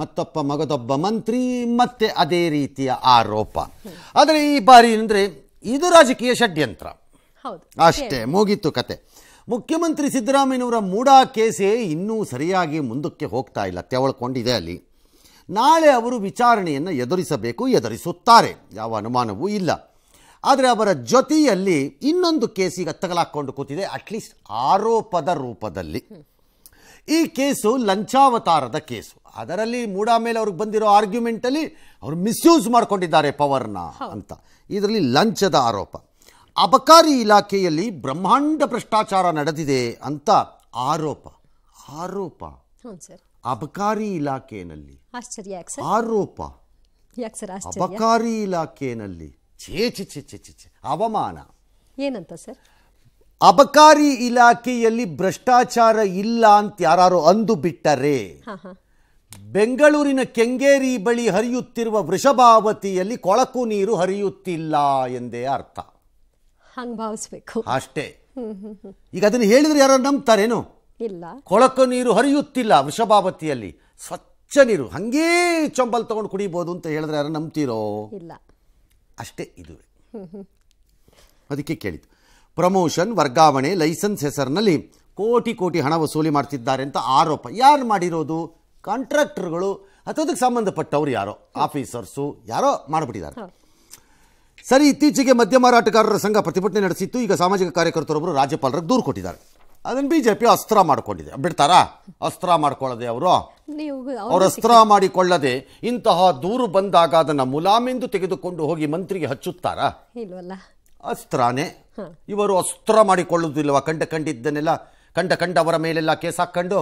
ಮತ್ತೊಪ್ಪ ಮಗದೊಬ್ಬ ಮಂತ್ರಿ ಮತ್ತೆ ಅದೇ ರೀತಿಯ ಆರೋಪ ಆದರೆ ಈ ಬಾರಿ ಅಂದರೆ ಇದು ರಾಜಕೀಯ ಷಡ್ಯಂತ್ರ ಅಷ್ಟೇ ಮುಗಿತು ಕತೆ ಮುಖ್ಯಮಂತ್ರಿ ಸಿದ್ದರಾಮಯ್ಯನವರ ಮೂಡಾ ಕೇಸೇ ಇನ್ನೂ ಸರಿಯಾಗಿ ಮುಂದಕ್ಕೆ ಹೋಗ್ತಾ ಇಲ್ಲ ತೆವಳ್ಕೊಂಡಿದೆ ಅಲ್ಲಿ ನಾಳೆ ಅವರು ವಿಚಾರಣೆಯನ್ನು ಎದುರಿಸಬೇಕು ಎದುರಿಸುತ್ತಾರೆ ಯಾವ ಅನುಮಾನವೂ ಇಲ್ಲ ಆದರೆ ಅವರ ಜೊತೆಯಲ್ಲಿ ಇನ್ನೊಂದು ಕೇಸಿಗೆ ತಗಲಾಕ್ಕೊಂಡು ಕೂತಿದೆ ಅಟ್ಲೀಸ್ಟ್ ಆರೋಪದ ರೂಪದಲ್ಲಿ ಈ ಕೇಸು ಲಂಚಾವತಾರದ ಕೇಸು ಅದರಲ್ಲಿ ಮೇಲೆ ಅವ್ರಿಗೆ ಬಂದಿರೋ ಆರ್ಗ್ಯುಮೆಂಟಲ್ಲಿ ಅವರು ಮಿಸ್ಯೂಸ್ ಮಾಡಿಕೊಂಡಿದ್ದಾರೆ ಪವರ್ನ ಅಂತ ಇದರಲ್ಲಿ ಲಂಚದ ಆರೋಪ ಅಬಕಾರಿ ಇಲಾಖೆಯಲ್ಲಿ ಬ್ರಹ್ಮಾಂಡ ಭ್ರಷ್ಟಾಚಾರ ನಡೆದಿದೆ ಅಂತ ಆರೋಪ ಆರೋಪ ಅಬಕಾರಿ ಇಲಾಖೆಯಲ್ಲಿ ಆರೋಪ ಅಬಕಾರಿ ಇಲಾಖೆಯಲ್ಲಿ ಛೇ ಛೇ ಛೇ ಛೇ ಛೇ ಅವಮಾನ ಏನಂತ ಸರ್ ಅಬಕಾರಿ ಇಲಾಖೆಯಲ್ಲಿ ಭ್ರಷ್ಟಾಚಾರ ಇಲ್ಲ ಅಂತ ಯಾರು ಅಂದು ಬಿಟ್ಟರೆ ಬೆಂಗಳೂರಿನ ಕೆಂಗೇರಿ ಬಳಿ ಹರಿಯುತ್ತಿರುವ ವೃಷಭಾವತಿಯಲ್ಲಿ ಕೊಳಕು ನೀರು ಹರಿಯುತ್ತಿಲ್ಲ ಎಂದೇ ಅರ್ಥ ಭಾವಿಸಬೇಕು ಅಷ್ಟೇ ಈಗ ಅದನ್ನು ಹೇಳಿದ್ರೆ ಯಾರು ನಂಬ್ತಾರೇನು ಇಲ್ಲ ಕೊಳಕು ನೀರು ಹರಿಯುತ್ತಿಲ್ಲ ವೃಷಭಾವತಿಯಲ್ಲಿ ಸ್ವಚ್ಛ ನೀರು ಹಂಗೇ ಚೊಂಬಲ್ ತಗೊಂಡು ಕುಡಿಬಹುದು ಅಂತ ಹೇಳಿದ್ರೆ ಯಾರು ನಂಬ್ತೀರೋ ಇಲ್ಲ ಅಷ್ಟೇ ಇದು ಅದಕ್ಕೆ ಕೇಳಿದ್ದು ಪ್ರಮೋಷನ್ ವರ್ಗಾವಣೆ ಲೈಸೆನ್ಸ್ ಹೆಸರಿನಲ್ಲಿ ಕೋಟಿ ಕೋಟಿ ಹಣ ವಸೂಲಿ ಮಾಡ್ತಿದ್ದಾರೆ ಅಂತ ಆರೋಪ ಯಾರು ಮಾಡಿರೋದು ಕಾಂಟ್ರಾಕ್ಟರ್ಗಳು ಅಥವಾ ಅದಕ್ಕೆ ಸಂಬಂಧಪಟ್ಟವರು ಯಾರೋ ಆಫೀಸರ್ಸು ಯಾರೋ ಮಾಡಿಬಿಟ್ಟಿದ್ದಾರೆ ಸರಿ ಇತ್ತೀಚೆಗೆ ಮದ್ಯ ಮಾರಾಟಗಾರರ ಸಂಘ ಪ್ರತಿಭಟನೆ ನಡೆಸಿತ್ತು ಈಗ ಸಾಮಾಜಿಕ ಕಾರ್ಯಕರ್ತರೊಬ್ಬರು ರಾಜ್ಯಪಾಲರಿಗೆ ದೂರು ಕೊಟ್ಟಿದ್ದಾರೆ ಅದನ್ನು ಬಿ ಜೆ ಪಿ ಅಸ್ತ್ರ ಮಾಡಿಕೊಂಡಿದೆ ಬಿಡ್ತಾರಾ ಅಸ್ತ್ರ ಮಾಡಿಕೊಳ್ಳದೆ ಅವರು ಅವರು ಅಸ್ತ್ರ ಮಾಡಿಕೊಳ್ಳದೆ ಇಂತಹ ದೂರು ಬಂದಾಗ ಅದನ್ನು ಮುಲಾಮೆಂದು ತೆಗೆದುಕೊಂಡು ಹೋಗಿ ಮಂತ್ರಿಗೆ ಹಚ್ಚುತ್ತಾರಾ ಇಲ್ವಲ್ಲ ಅಸ್ತ್ರಾನೇ ಇವರು ಅಸ್ತ್ರ ಮಾಡಿಕೊಳ್ಳುವುದಿಲ್ಲವ ಕಂಡ ಕಂಡಿದ್ದನ್ನೆಲ್ಲ ಕಂಡ ಕಂಡವರ ಮೇಲೆಲ್ಲ ಕೇಸ್ ಹಾಕೊಂಡು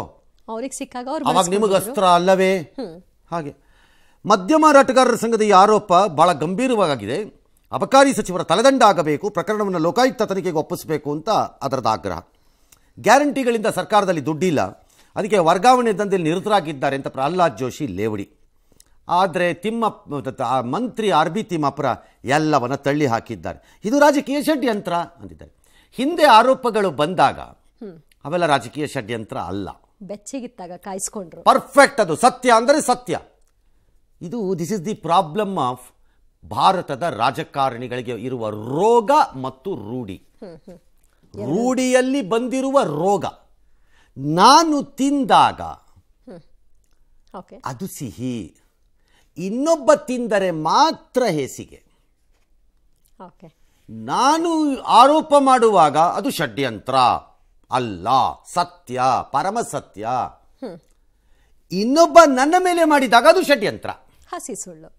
ಅವಾಗ ನಿಮಗೆ ಅಸ್ತ್ರ ಅಲ್ಲವೇ ಹಾಗೆ ಮಧ್ಯಮ ಮಾರಾಟಗಾರರ ಸಂಘದ ಈ ಆರೋಪ ಬಹಳ ಗಂಭೀರವಾಗಿದೆ ಅಬಕಾರಿ ಸಚಿವರ ತಲೆದಂಡ ಆಗಬೇಕು ಪ್ರಕರಣವನ್ನು ಲೋಕಾಯುಕ್ತ ತನಿಖೆಗೆ ಒಪ್ಪಿಸಬೇಕು ಅಂತ ಅದರದ ಆಗ್ರಹ ಗ್ಯಾರಂಟಿಗಳಿಂದ ಸರ್ಕಾರದಲ್ಲಿ ದುಡ್ಡಿಲ್ಲ ಅದಕ್ಕೆ ವರ್ಗಾವಣೆ ದಂಧೆಯಲ್ಲಿ ನಿರತರಾಗಿದ್ದಾರೆ ಅಂತ ಪ್ರಹ್ಲಾದ್ ಜೋಶಿ ಲೇವಡಿ ಆದರೆ ತಿಮ್ಮಪ್ಪ ಮಂತ್ರಿ ಆರ್ ಬಿ ತಿಮ್ಮಪ್ಪರ ಎಲ್ಲವನ್ನು ತಳ್ಳಿ ಹಾಕಿದ್ದಾರೆ ಇದು ರಾಜಕೀಯ ಷಡ್ಯಂತ್ರ ಅಂದಿದ್ದಾರೆ ಹಿಂದೆ ಆರೋಪಗಳು ಬಂದಾಗ ಅವೆಲ್ಲ ರಾಜಕೀಯ ಷಡ್ಯಂತ್ರ ಅಲ್ಲ ಬೆಚ್ಚಗಿತ್ತಾಗ ಕಾಯಿಸ್ಕೊಂಡ್ರು ಪರ್ಫೆಕ್ಟ್ ಅದು ಸತ್ಯ ಅಂದರೆ ಸತ್ಯ ಇದು this is the problem of ಭಾರತದ ರಾಜಕಾರಣಿಗಳಿಗೆ ಇರುವ ರೋಗ ಮತ್ತು ರೂಢಿ ರೂಢಿಯಲ್ಲಿ ಬಂದಿರುವ ರೋಗ ನಾನು ತಿಂದಾಗ ಅದು ಸಿಹಿ ಇನ್ನೊಬ್ಬ ತಿಂದರೆ ಮಾತ್ರ ಹೇಸಿಗೆ ನಾನು ಆರೋಪ ಮಾಡುವಾಗ ಅದು ಷಡ್ಯಂತ್ರ ಅಲ್ಲ ಸತ್ಯ ಪರಮ ಸತ್ಯ ಇನ್ನೊಬ್ಬ ನನ್ನ ಮೇಲೆ ಮಾಡಿದಾಗ ಅದು ಷಡ್ಯಂತ್ರ ಹಸಿ ಸುಳ್ಳು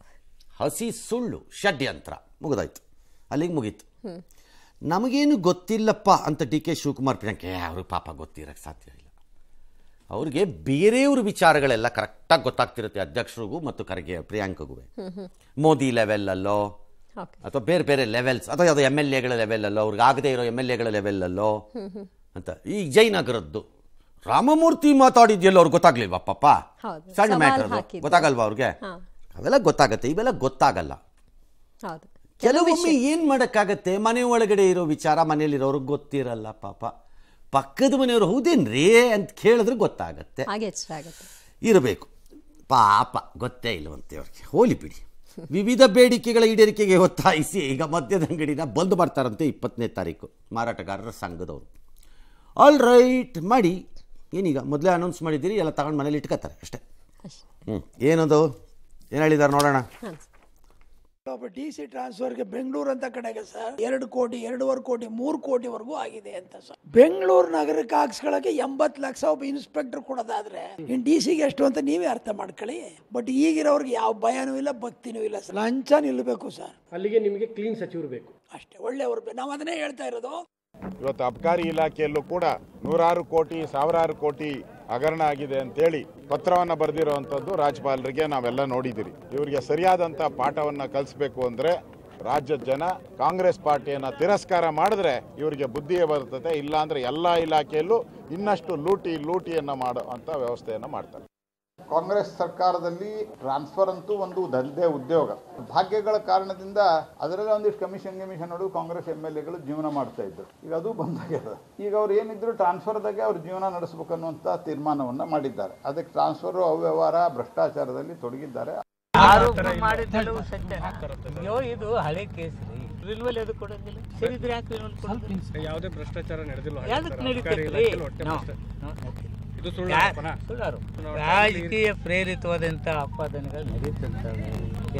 ಹಸಿ ಸುಳ್ಳು ಷಡ್ಯಂತ್ರ ಮುಗಿದಾಯ್ತು ಅಲ್ಲಿಗೆ ಮುಗೀತು ನಮಗೇನು ಗೊತ್ತಿಲ್ಲಪ್ಪ ಅಂತ ಡಿ ಕೆ ಶಿವಕುಮಾರ್ ಪ್ರಿಯಾಂಕೆ ಅವರು ಪಾಪ ಗೊತ್ತಿರಕ್ಕೆ ಸಾಧ್ಯ ಇಲ್ಲ ಅವ್ರಿಗೆ ಬೇರೆಯವ್ರ ವಿಚಾರಗಳೆಲ್ಲ ಕರೆಕ್ಟಾಗಿ ಗೊತ್ತಾಗ್ತಿರುತ್ತೆ ಅಧ್ಯಕ್ಷರಿಗೂ ಮತ್ತು ಖರ್ಗೆ ಪ್ರಿಯಾಂಕಗೂ ಮೋದಿ ಲೆವೆಲ್ಲಲ್ಲೋ ಅಥವಾ ಬೇರೆ ಬೇರೆ ಲೆವೆಲ್ಸ್ ಅಥವಾ ಅದು ಎಮ್ ಎಲ್ ಎಗಳ ಲೆವೆಲಲ್ಲೋ ಅವ್ರಿಗೆ ಆಗದೆ ಇರೋ ಎಮ್ ಎಲ್ ಎಗಳ ಲೆವೆಲ್ಲಲ್ಲೋ ಅಂತ ಈ ಜಯನಗರದ್ದು ರಾಮಮೂರ್ತಿ ಮಾತಾಡಿದ್ಯಲ್ಲ ಅವ್ರಿಗೆ ಗೊತ್ತಾಗ್ಲಿಲ್ವಾ ಪಾಪ ಸಣ್ಣ ಮ್ಯಾಟರ್ ಗೊತ್ತಾಗಲ್ವಾ ಅವ್ರಿಗೆ ಅವೆಲ್ಲ ಗೊತ್ತಾಗತ್ತೆ ಇವೆಲ್ಲ ಗೊತ್ತಾಗಲ್ಲ ಕೆಲವೊಮ್ಮೆ ಏನ್ ಮಾಡೋಕ್ಕಾಗತ್ತೆ ಮನೆ ಒಳಗಡೆ ಇರೋ ವಿಚಾರ ಮನೆಯಲ್ಲಿರೋರ್ಗೆ ಗೊತ್ತಿರಲ್ಲ ಪಾಪ ಪಕ್ಕದ ಮನೆಯವರು ಹೌದೇನ್ರಿ ಅಂತ ಕೇಳಿದ್ರೆ ಗೊತ್ತಾಗತ್ತೆ ಇರಬೇಕು ಪಾಪ ಗೊತ್ತೇ ಇಲ್ಲವಂತೆ ಅವ್ರಿಗೆ ಹೋಲಿ ಬಿಡಿ ವಿವಿಧ ಬೇಡಿಕೆಗಳ ಈಡೇರಿಕೆಗೆ ಒತ್ತಾಯಿಸಿ ಈಗ ಮದ್ಯದ ಅಂಗಡಿನ ಬಂದ್ ಮಾಡ್ತಾರಂತೆ ಇಪ್ಪತ್ತನೇ ತಾರೀಕು ಮಾರಾಟಗಾರರ ಸಂಘದವರು ಆಲ್ ರೈಟ್ ಮಾಡಿ ಏನೀಗ ಮೊದಲೇ ಅನೌನ್ಸ್ ಮಾಡಿದ್ದೀರಿ ಎಲ್ಲ ತಗೊಂಡು ಮನೇಲಿ ಇಟ್ಕೋತಾರೆ ಅಷ್ಟೇ ಹ್ಞೂ ಏನದು ಏನು ಹೇಳಿದ್ದಾರೆ ನೋಡೋಣ ಒಬ್ಬ ಡಿ ಸಿ ಟ್ರಾನ್ಸ್ಫರ್ಗೆ ಬೆಂಗಳೂರು ಅಂತ ಕಡೆಗೆ ಸರ್ ಎರಡು ಕೋಟಿ ಎರಡೂವರೆ ಕೋಟಿ ಮೂರು ಕೋಟಿವರೆಗೂ ಆಗಿದೆ ಅಂತ ಸರ್ ಬೆಂಗಳೂರು ನಗರಕ್ಕೆ ಹಾಕ್ಸ್ಕೊಳ್ಳೋಕೆ ಎಂಬತ್ತು ಲಕ್ಷ ಒಬ್ಬ ಇನ್ಸ್ಪೆಕ್ಟರ್ ಕೊಡೋದಾದ್ರೆ ಇನ್ ಡಿ ಗೆ ಎಷ್ಟು ಅಂತ ನೀವೇ ಅರ್ಥ ಮಾಡ್ಕೊಳ್ಳಿ ಬಟ್ ಈಗಿರೋರ್ಗೆ ಯಾವ ಭಯನೂ ಇಲ್ಲ ಭಕ್ತಿನೂ ಇಲ್ಲ ಸರ್ ಲಂಚ ನಿಲ್ಲಬೇಕು ಸರ್ ಅಲ್ಲಿಗೆ ನಿಮಗೆ ಕ್ಲೀನ್ ಸಚಿವರು ಬೇಕು ಅಷ್ಟೇ ಒಳ್ಳೆಯವರು ನಾವು ಅದನ್ನೇ ಹೇಳ್ತಾ ಇರೋದು ಇವತ್ತು ಅಬ್ಕಾರಿ ಇಲಾಖೆಯಲ್ಲೂ ಕೂಡ ನೂರಾರು ಕೋಟಿ ಸಾವಿರಾರು ಕೋಟಿ ಹಗರಣ ಆಗಿದೆ ಅಂತೇಳಿ ಪತ್ರವನ್ನು ಬರೆದಿರುವಂಥದ್ದು ರಾಜ್ಯಪಾಲರಿಗೆ ನಾವೆಲ್ಲ ನೋಡಿದ್ದೀರಿ ಇವರಿಗೆ ಸರಿಯಾದಂಥ ಪಾಠವನ್ನು ಕಲಿಸ್ಬೇಕು ಅಂದರೆ ರಾಜ್ಯದ ಜನ ಕಾಂಗ್ರೆಸ್ ಪಾರ್ಟಿಯನ್ನು ತಿರಸ್ಕಾರ ಮಾಡಿದ್ರೆ ಇವರಿಗೆ ಬುದ್ಧಿಯೇ ಬರ್ತದೆ ಇಲ್ಲಾಂದರೆ ಎಲ್ಲ ಇಲಾಖೆಯಲ್ಲೂ ಇನ್ನಷ್ಟು ಲೂಟಿ ಲೂಟಿಯನ್ನು ಮಾಡೋ ಅಂಥ ವ್ಯವಸ್ಥೆಯನ್ನು ಮಾಡ್ತಾರೆ ಕಾಂಗ್ರೆಸ್ ಸರ್ಕಾರದಲ್ಲಿ ಟ್ರಾನ್ಸ್ಫರ್ ಅಂತೂ ಒಂದು ದಂಧೆ ಉದ್ಯೋಗ ಭಾಗ್ಯಗಳ ಕಾರಣದಿಂದ ಅದರಲ್ಲಿ ಒಂದಿಷ್ಟು ಕಮಿಷನ್ ಕಮಿಷನ್ ನೋಡು ಕಾಂಗ್ರೆಸ್ ಎಮ್ ಎಲ್ ಎಗಳು ಜೀವನ ಮಾಡ್ತಾ ಇದ್ರು ಈಗ ಅದು ಬಂದಾಗ್ಯದ ಈಗ ಅವ್ರು ಏನಿದ್ರು ಟ್ರಾನ್ಸ್ಫರ್ದಾಗೆ ಅವ್ರ ಜೀವನ ಅನ್ನುವಂಥ ತೀರ್ಮಾನವನ್ನ ಮಾಡಿದ್ದಾರೆ ಅದಕ್ಕೆ ಟ್ರಾನ್ಸ್ಫರ್ ಅವ್ಯವಹಾರ ಭ್ರಷ್ಟಾಚಾರದಲ್ಲಿ ತೊಡಗಿದ್ದಾರೆ ಇದು ಹಳೆ ಕೇಸ್ ಯಾವುದೇ ಭ್ರಷ್ಟಾಚಾರ ನಡೆದಿಲ್ಲ ರಾಜಕೀಯ ಪ್ರೇರಿತವಾದಂಥ ಆಪಾದನೆಗಳು ನಡೀತಿರ್ತವೆ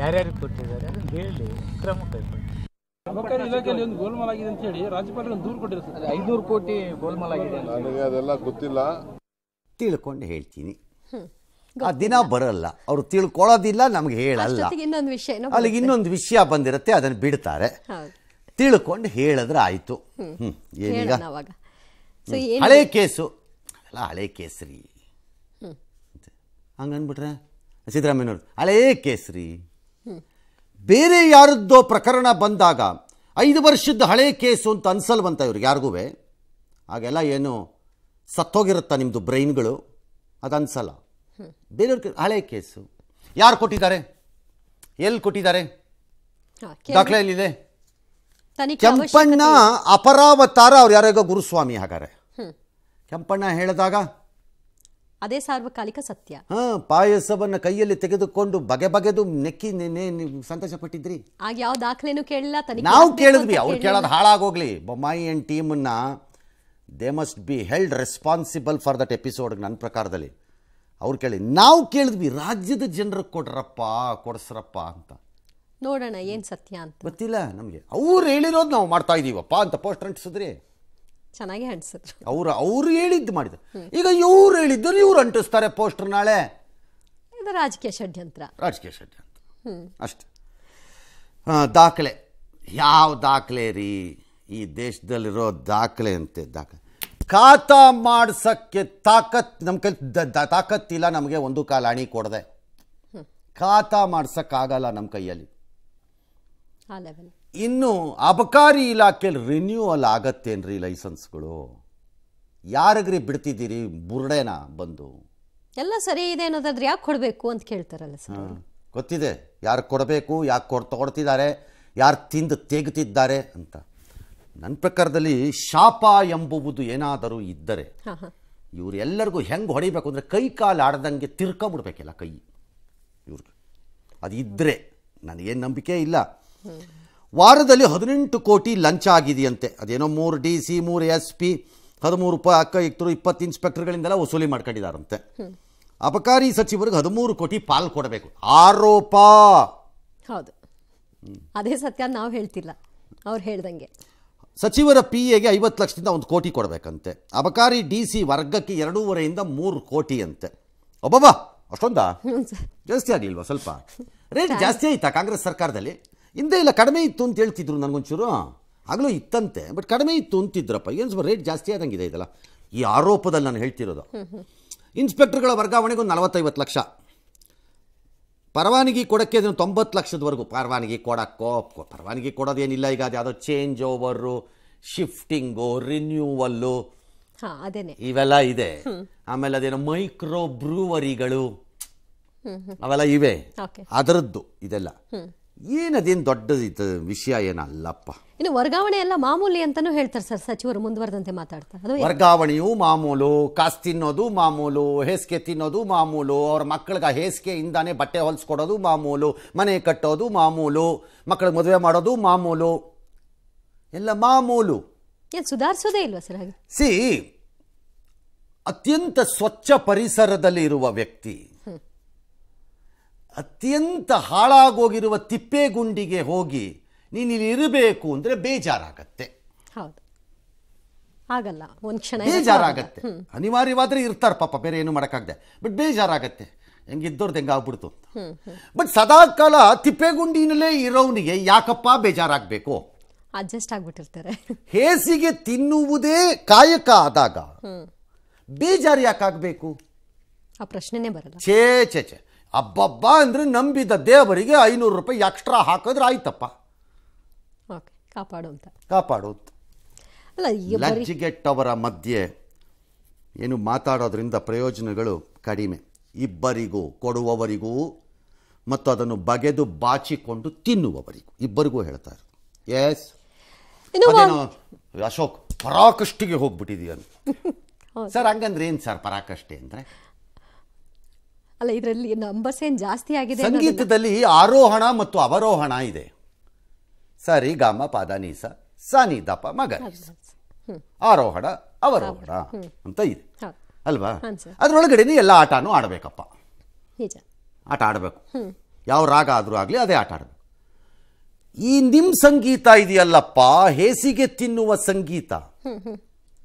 ಯಾರ್ಯಾರು ಕೊಟ್ಟಿದ್ದಾರೆ ಅದನ್ನು ಹೇಳಿ ಕ್ರಮ ತಿಳ್ಕೊಂಡು ಹೇಳ್ತೀನಿ ಆ ದಿನ ಬರಲ್ಲ ಅವ್ರು ತಿಳ್ಕೊಳ್ಳೋದಿಲ್ಲ ನಮ್ಗೆ ಹೇಳಲ್ಲ ಅಲ್ಲಿಗೆ ಇನ್ನೊಂದು ವಿಷಯ ಬಂದಿರತ್ತೆ ಅದನ್ನು ಬಿಡ್ತಾರೆ ತಿಳ್ಕೊಂಡು ಹೇಳಿದ್ರೆ ಆಯಿತು ಹಳೆ ಕೇಸು ಅಲ್ಲ ಹಳೆ ಕೇಸರಿ ಹಂಗೆ ಅಂದ್ಬಿಟ್ರೆ ಸಿದ್ದರಾಮಯ್ಯವ್ರು ಹಳೇ ಕೇಸರಿ ಬೇರೆ ಯಾರದ್ದೋ ಪ್ರಕರಣ ಬಂದಾಗ ಐದು ವರ್ಷದ ಹಳೇ ಕೇಸು ಅಂತ ಅನ್ಸಲ್ವಂತ ಇವ್ರಿಗೆ ಯಾರಿಗೂ ಹಾಗೆಲ್ಲ ಏನು ಸತ್ತೋಗಿರುತ್ತಾ ನಿಮ್ಮದು ಬ್ರೈನ್ಗಳು ಅದು ಅನ್ಸಲ್ಲ ಬೇರೆಯವ್ರ ಹಳೆ ಕೇಸು ಯಾರು ಕೊಟ್ಟಿದ್ದಾರೆ ಎಲ್ಲಿ ಕೊಟ್ಟಿದ್ದಾರೆ ದಾಖಲೆ ಎಲ್ಲಿದೆ ಕೆಂಪಣ್ಣ ಅಪರಾವತಾರ ಅವ್ರು ಯಾರಿಗೋ ಗುರುಸ್ವಾಮಿ ಹಾಗಾರೆ ಕೆಂಪಣ್ಣ ಹೇಳಿದಾಗ ಅದೇ ಸಾರ್ವಕಾಲಿಕ ಸತ್ಯ ಹಾ ಪಾಯಸವನ್ನ ಕೈಯಲ್ಲಿ ತೆಗೆದುಕೊಂಡು ಬಗೆ ಬಗೆದು ನೆಕ್ಕಿ ಸಂತೋಷ ಪಟ್ಟಿದ್ರಿ ಆಗ ಯಾವ ದಾಖಲೆನೂ ಕೇಳಿಲ್ಲ ನಾವು ಕೇಳಿದ್ವಿ ಅವ್ರು ಕೇಳೋದು ಹಾಳಾಗೋಗ್ಲಿ ಬೊಮ್ಮಾಯಿ ಅಂಡ್ ಅನ್ನ they must be held responsible for that episode ನನ್ನ ಪ್ರಕಾರದಲ್ಲಿ ಅವ್ರು ಕೇಳಿ ನಾವು ಕೇಳಿದ್ವಿ ರಾಜ್ಯದ ಜನರು ಕೊಡ್ರಪ್ಪ ಕೊಡ್ಸ್ರಪ್ಪ ಅಂತ ನೋಡೋಣ ಏನು ಸತ್ಯ ಅಂತ ಗೊತ್ತಿಲ್ಲ ನಮಗೆ ಅವ್ರು ಹೇಳಿರೋದು ನಾವು ಮಾಡ್ತಾ ಇದೀವಪ್ಪ ಅಂತ ಪೋಸ್ಟ್ ಅಂಟಿಸಿದ್ರಿ ಚೆನ್ನಾಗಿ ಅಂಟಿಸಿದ್ರು ಅವ್ರು ಅವ್ರು ಹೇಳಿದ್ದು ಮಾಡಿದ್ರು ಈಗ ಇವ್ರು ಹೇಳಿದ್ದರು ಇವ್ರು ಅಂಟಿಸ್ತಾರೆ ಪೋಸ್ಟರ್ ನಾಳೆ ಇದು ರಾಜಕೀಯ ಷಡ್ಯಂತ್ರ ರಾಜಕೀಯ ಷಡ್ಯಂತ್ರ ಅಷ್ಟೆ ದಾಖಲೆ ಯಾವ ದಾಖಲೆ ರೀ ಈ ದೇಶದಲ್ಲಿರೋ ದಾಖಲೆ ಅಂತೆ ದಾಖಲೆ ಖಾತಾ ಮಾಡಿಸೋಕ್ಕೆ ತಾಕತ್ ನಮ್ಮ ಕೈ ತಾಕತ್ತಿಲ್ಲ ನಮಗೆ ಒಂದು ಕಾಲ ಹಣಿ ಕೊಡದೆ ಖಾತಾ ಮಾಡ್ಸೋಕ್ಕಾಗಲ್ಲ ನಮ್ಮ ಕೈಯಲ್ಲಿ ಆ ಇನ್ನು ಅಬಕಾರಿ ಇಲಾಖೆಯಲ್ಲಿ ರಿನ್ಯೂವಲ್ ಆಗತ್ತೇನ್ರಿ ಲೈಸೆನ್ಸ್ಗಳು ಯಾರಿಗ್ರಿ ಬಿಡ್ತಿದ್ದೀರಿ ಬುರ್ಡೇನ ಬಂದು ಎಲ್ಲ ಸರಿ ಇದೆ ಅನ್ನೋದಾದ್ರೆ ಯಾಕೆ ಕೊಡಬೇಕು ಅಂತ ಕೇಳ್ತಾರಲ್ಲ ಸರ್ ಗೊತ್ತಿದೆ ಯಾರು ಕೊಡಬೇಕು ಯಾಕೆ ಕೊಡ್ ತಗೊಳ್ತಿದ್ದಾರೆ ಯಾರು ತಿಂದು ತೆಗೆತಿದ್ದಾರೆ ಅಂತ ನನ್ನ ಪ್ರಕಾರದಲ್ಲಿ ಶಾಪ ಎಂಬುವುದು ಏನಾದರೂ ಇದ್ದರೆ ಇವರೆಲ್ಲರಿಗೂ ಹೆಂಗೆ ಹೊಡಿಬೇಕು ಅಂದರೆ ಕೈ ಕಾಲು ಆಡ್ದಂಗೆ ತಿರ್ಕೊಂಬಿಡ್ಬೇಕಲ್ಲ ಕೈ ಇವ್ರಿಗೆ ಅದು ಇದ್ದರೆ ನನಗೇನು ನಂಬಿಕೆ ಇಲ್ಲ ವಾರದಲ್ಲಿ ಹದಿನೆಂಟು ಕೋಟಿ ಲಂಚ ಆಗಿದೆಯಂತೆ ಅದೇನೋ ಮೂರು ಡಿ ಸಿ ಮೂರು ಎಸ್ ಪಿ ಹದಿಮೂರು ರೂಪಾಯಿ ಅಕ್ಕ ಇಕ್ತರು ಇಪ್ಪತ್ತು ಇನ್ಸ್ಪೆಕ್ಟರ್ಗಳಿಂದೆಲ್ಲ ವಸೂಲಿ ಮಾಡ್ಕೊಂಡಿದ್ದಾರಂತೆ ಅಬಕಾರಿ ಸಚಿವರಿಗೆ ಹದಿಮೂರು ಕೋಟಿ ಪಾಲ್ ಕೊಡಬೇಕು ಆರೋಪ ಹೌದು ಅದೇ ಸತ್ಯ ನಾವು ಹೇಳ್ತಿಲ್ಲ ಅವ್ರು ಹೇಳ್ದಂಗೆ ಸಚಿವರ ಪಿ ಎಗೆ ಐವತ್ತು ಲಕ್ಷದಿಂದ ಒಂದು ಕೋಟಿ ಕೊಡಬೇಕಂತೆ ಅಬಕಾರಿ ಡಿ ಸಿ ವರ್ಗಕ್ಕೆ ಎರಡೂವರೆಯಿಂದ ಮೂರು ಕೋಟಿ ಅಂತೆ ಒಬ್ಬವ್ವ ಅಷ್ಟೊಂದಾ ಜಾಸ್ತಿ ಆಗಲಿಲ್ವಾ ಸ್ವಲ್ಪ ರೇಟ್ ಜಾಸ್ತಿ ಆಯ್ತಾ ಕಾಂಗ್ರೆಸ್ ಸರ್ಕಾರದಲ್ಲಿ ಹಿಂದೆ ಇಲ್ಲ ಕಡಿಮೆ ಇತ್ತು ಅಂತ ಹೇಳ್ತಿದ್ರು ನನಗೊಂಚೂರು ಆಗಲೂ ಇತ್ತಂತೆ ಬಟ್ ಕಡಿಮೆ ಇತ್ತು ಅಂತಿದ್ರಪ್ಪ ಏನು ಸ್ವಲ್ಪ ರೇಟ್ ಜಾಸ್ತಿ ಆದಂಗಿದೆ ಇದೆಲ್ಲ ಈ ಆರೋಪದಲ್ಲಿ ನಾನು ಹೇಳ್ತಿರೋದು ಇನ್ಸ್ಪೆಕ್ಟರ್ಗಳ ವರ್ಗಾವಣೆಗೆ ಒಂದು ನಲವತ್ತೈವತ್ತು ಲಕ್ಷ ಪರವಾನಗಿ ಕೊಡೋಕ್ಕೆ ಅದನ್ನು ತೊಂಬತ್ತು ಲಕ್ಷದವರೆಗೂ ಪರವಾನಗಿ ಕೊಡೋಕ್ಕೋ ಪರವಾನಗಿ ಕೊಡೋದೇನಿಲ್ಲ ಈಗ ಅದು ಯಾವುದೋ ಚೇಂಜ್ ಓವರು ಶಿಫ್ಟಿಂಗು ರಿನ್ಯೂವಲ್ಲು ಇವೆಲ್ಲ ಇದೆ ಆಮೇಲೆ ಅದೇನು ಮೈಕ್ರೋ ಬ್ರೂವರಿಗಳು ಅವೆಲ್ಲ ಇವೆ ಅದರದ್ದು ಇದೆಲ್ಲ ಏನದೇನು ದೊಡ್ಡದಿತ್ತು ವಿಷಯ ಏನಲ್ಲಪ್ಪ ಇನ್ನು ವರ್ಗಾವಣೆ ಎಲ್ಲ ಮಾಮೂಲಿ ಅಂತಾನು ಹೇಳ್ತಾರೆ ಸರ್ ಸಚಿವರು ಮುಂದುವರೆದಂತೆ ಮಾತಾಡ್ತಾರೆ ವರ್ಗಾವಣೆಯು ಮಾಮೂಲು ಕಾಸು ತಿನ್ನೋದು ಮಾಮೂಲು ಹೇಸಿಗೆ ತಿನ್ನೋದು ಮಾಮೂಲು ಅವ್ರ ಮಕ್ಕಳಿಗೆ ಹೇಸಿಗೆಯಿಂದಾನೇ ಬಟ್ಟೆ ಹೊಲಿಸ್ಕೊಡೋದು ಮಾಮೂಲು ಮನೆ ಕಟ್ಟೋದು ಮಾಮೂಲು ಮಕ್ಕಳಿಗೆ ಮದುವೆ ಮಾಡೋದು ಮಾಮೂಲು ಎಲ್ಲ ಮಾಮೂಲು ಏನು ಸುಧಾರಿಸೋದೇ ಇಲ್ವಾ ಸರ್ ಹಾಗೆ ಸಿ ಅತ್ಯಂತ ಸ್ವಚ್ಛ ಪರಿಸರದಲ್ಲಿ ಇರುವ ವ್ಯಕ್ತಿ ಅತ್ಯಂತ ಹಾಳಾಗೋಗಿರುವ ತಿಪ್ಪೆಗುಂಡಿಗೆ ಹೋಗಿ ನೀನು ಇಲ್ಲಿ ಇರಬೇಕು ಅಂದರೆ ಬೇಜಾರಾಗತ್ತೆ ಹೌದು ಆಗಲ್ಲ ಬೇಜಾರಾಗತ್ತೆ ಅನಿವಾರ್ಯವಾದ್ರೆ ಇರ್ತಾರೆ ಪಾಪ ಬೇರೆ ಏನು ಮಾಡೋಕ್ಕಾಗದೆ ಬಟ್ ಬೇಜಾರಾಗತ್ತೆ ಹೆಂಗೆ ಇದ್ದವ್ರದ್ದು ಹೆಂಗೆ ಆಗ್ಬಿಡ್ತು ಅಂತ ಬಟ್ ಸದಾ ಕಾಲ ತಿಪ್ಪೆಗುಂಡಿನಲ್ಲೇ ಇರೋವನಿಗೆ ಯಾಕಪ್ಪ ಬೇಜಾರಾಗಬೇಕು ಅಡ್ಜಸ್ಟ್ ಆಗ್ಬಿಟ್ಟಿರ್ತಾರೆ ಹೇಸಿಗೆ ತಿನ್ನುವುದೇ ಕಾಯಕ ಆದಾಗ ಬೇಜಾರು ಯಾಕಾಗಬೇಕು ಆ ಪ್ರಶ್ನೆನೇ ಬರಲ್ಲ ಛೇ ಛೇ ಛೇ ಅಬ್ಬಬ್ಬ ಅಂದರೆ ನಂಬಿದ ದೇವರಿಗೆ ಐನೂರು ರೂಪಾಯಿ ಎಕ್ಸ್ಟ್ರಾ ಹಾಕಿದ್ರೆ ಆಯ್ತಪ್ಪ ಕಾಪಾಡು ಅಂತ ಲಜ್ಜಿಗೆಟ್ಟವರ ಮಧ್ಯೆ ಏನು ಮಾತಾಡೋದ್ರಿಂದ ಪ್ರಯೋಜನಗಳು ಕಡಿಮೆ ಇಬ್ಬರಿಗೂ ಕೊಡುವವರಿಗೂ ಮತ್ತು ಅದನ್ನು ಬಗೆದು ಬಾಚಿಕೊಂಡು ತಿನ್ನುವವರಿಗೂ ಇಬ್ಬರಿಗೂ ಹೇಳ್ತಾರೆ ಎಸ್ ಅಶೋಕ್ ಪರಾಕಷ್ಟಿಗೆ ಹೋಗ್ಬಿಟ್ಟಿದೀಯ ಸರ್ ಹಂಗಂದ್ರೆ ಏನು ಸರ್ ಪರಾಕಷ್ಟೆ ಅಂದರೆ ಅಲ್ಲ ಇದರಲ್ಲಿ ನಂಬರ್ಸ್ ಏನು ಜಾಸ್ತಿ ಆಗಿದೆ ಸಂಗೀತದಲ್ಲಿ ಆರೋಹಣ ಮತ್ತು ಅವರೋಹಣ ಇದೆ ಸರಿ ಗಾಮ ಪಾದ ನೀಸ ಸಾನಿ ದಪ ಮಗ ಆರೋಹಣ ಅವರೋಹಣ ಅಂತ ಇದೆ ಅಲ್ವಾ ಅದರೊಳಗಡೆನೇ ಎಲ್ಲ ಆಟನೂ ಆಡಬೇಕಪ್ಪ ಆಟ ಆಡಬೇಕು ಯಾವ ರಾಗ ಆದರೂ ಆಗಲಿ ಅದೇ ಆಟ ಆಡಬೇಕು ಈ ನಿಮ್ಮ ಸಂಗೀತ ಇದೆಯಲ್ಲಪ್ಪ ಹೇಸಿಗೆ ತಿನ್ನುವ ಸಂಗೀತ